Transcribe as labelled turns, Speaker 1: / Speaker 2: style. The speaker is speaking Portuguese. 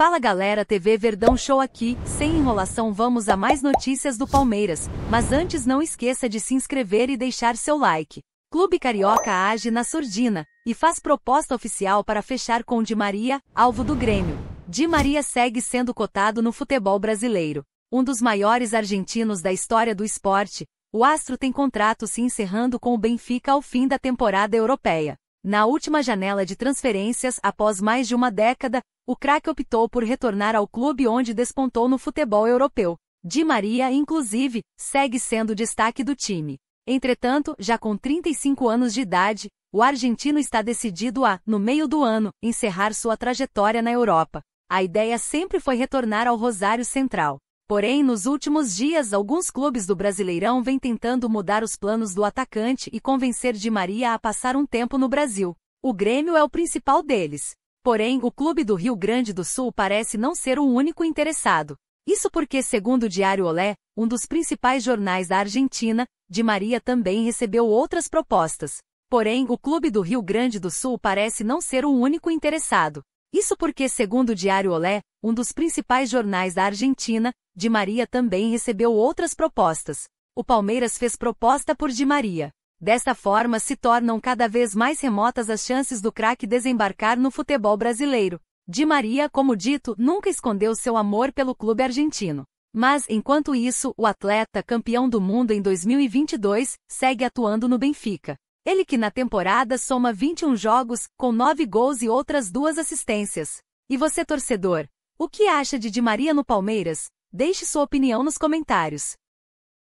Speaker 1: Fala galera, TV Verdão Show aqui. Sem enrolação, vamos a mais notícias do Palmeiras, mas antes não esqueça de se inscrever e deixar seu like. Clube Carioca age na surdina e faz proposta oficial para fechar com Di Maria, alvo do Grêmio. Di Maria segue sendo cotado no futebol brasileiro. Um dos maiores argentinos da história do esporte, o Astro tem contrato se encerrando com o Benfica ao fim da temporada europeia. Na última janela de transferências, após mais de uma década, o craque optou por retornar ao clube onde despontou no futebol europeu. Di Maria, inclusive, segue sendo destaque do time. Entretanto, já com 35 anos de idade, o argentino está decidido a, no meio do ano, encerrar sua trajetória na Europa. A ideia sempre foi retornar ao Rosário Central. Porém, nos últimos dias, alguns clubes do Brasileirão vêm tentando mudar os planos do atacante e convencer Di Maria a passar um tempo no Brasil. O Grêmio é o principal deles. Porém, o clube do Rio Grande do Sul parece não ser o único interessado. Isso porque, segundo o Diário Olé, um dos principais jornais da Argentina, Di Maria também recebeu outras propostas. Porém, o clube do Rio Grande do Sul parece não ser o único interessado. Isso porque, segundo o Diário Olé, um dos principais jornais da Argentina, Di Maria também recebeu outras propostas. O Palmeiras fez proposta por Di Maria. Desta forma se tornam cada vez mais remotas as chances do craque desembarcar no futebol brasileiro. Di Maria, como dito, nunca escondeu seu amor pelo clube argentino. Mas, enquanto isso, o atleta campeão do mundo em 2022 segue atuando no Benfica. Ele que na temporada soma 21 jogos, com 9 gols e outras duas assistências. E você, torcedor, o que acha de Di Maria no Palmeiras? Deixe sua opinião nos comentários.